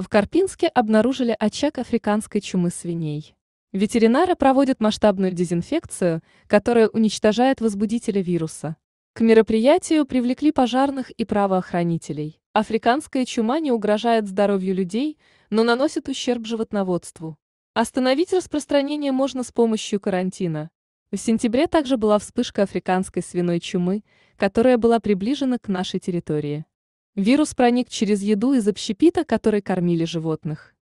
В Карпинске обнаружили очаг африканской чумы свиней. Ветеринары проводят масштабную дезинфекцию, которая уничтожает возбудителя вируса. К мероприятию привлекли пожарных и правоохранителей. Африканская чума не угрожает здоровью людей, но наносит ущерб животноводству. Остановить распространение можно с помощью карантина. В сентябре также была вспышка африканской свиной чумы, которая была приближена к нашей территории. Вирус проник через еду из общепита, который кормили животных.